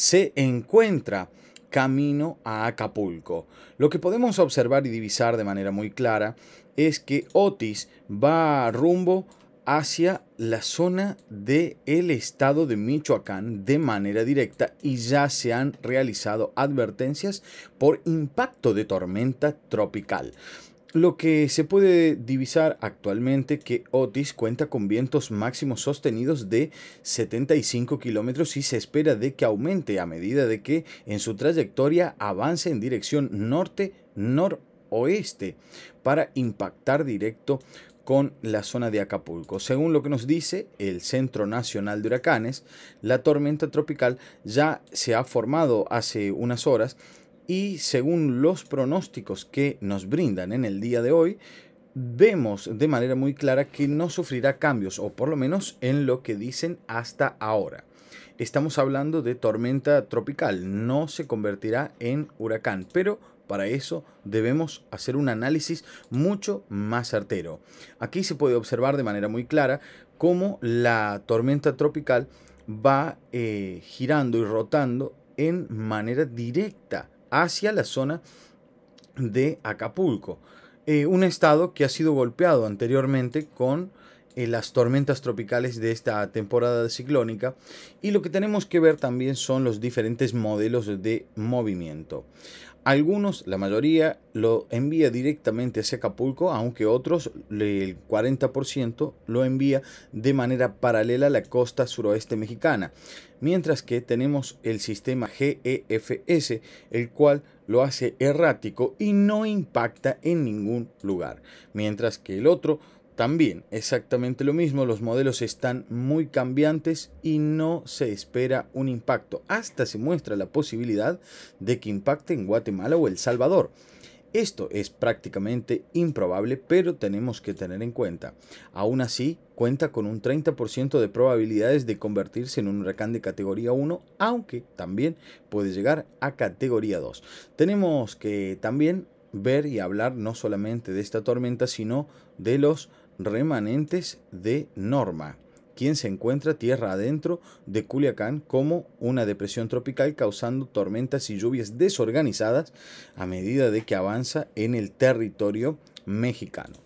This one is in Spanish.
se encuentra camino a Acapulco. Lo que podemos observar y divisar de manera muy clara es que Otis va rumbo hacia la zona del el estado de Michoacán de manera directa y ya se han realizado advertencias por impacto de tormenta tropical. Lo que se puede divisar actualmente que Otis cuenta con vientos máximos sostenidos de 75 kilómetros y se espera de que aumente a medida de que en su trayectoria avance en dirección norte-noroeste para impactar directo con la zona de Acapulco. Según lo que nos dice el Centro Nacional de Huracanes, la tormenta tropical ya se ha formado hace unas horas y según los pronósticos que nos brindan en el día de hoy, vemos de manera muy clara que no sufrirá cambios, o por lo menos en lo que dicen hasta ahora. Estamos hablando de tormenta tropical, no se convertirá en huracán, pero para eso debemos hacer un análisis mucho más certero. Aquí se puede observar de manera muy clara cómo la tormenta tropical va eh, girando y rotando en manera directa hacia la zona de Acapulco, eh, un estado que ha sido golpeado anteriormente con eh, las tormentas tropicales de esta temporada ciclónica y lo que tenemos que ver también son los diferentes modelos de movimiento. Algunos, la mayoría, lo envía directamente hacia Acapulco, aunque otros, el 40%, lo envía de manera paralela a la costa suroeste mexicana. Mientras que tenemos el sistema GEFS, el cual lo hace errático y no impacta en ningún lugar. Mientras que el otro también exactamente lo mismo, los modelos están muy cambiantes y no se espera un impacto. Hasta se muestra la posibilidad de que impacte en Guatemala o El Salvador. Esto es prácticamente improbable, pero tenemos que tener en cuenta. Aún así, cuenta con un 30% de probabilidades de convertirse en un huracán de categoría 1, aunque también puede llegar a categoría 2. Tenemos que también ver y hablar no solamente de esta tormenta, sino de los remanentes de Norma, quien se encuentra tierra adentro de Culiacán como una depresión tropical causando tormentas y lluvias desorganizadas a medida de que avanza en el territorio mexicano.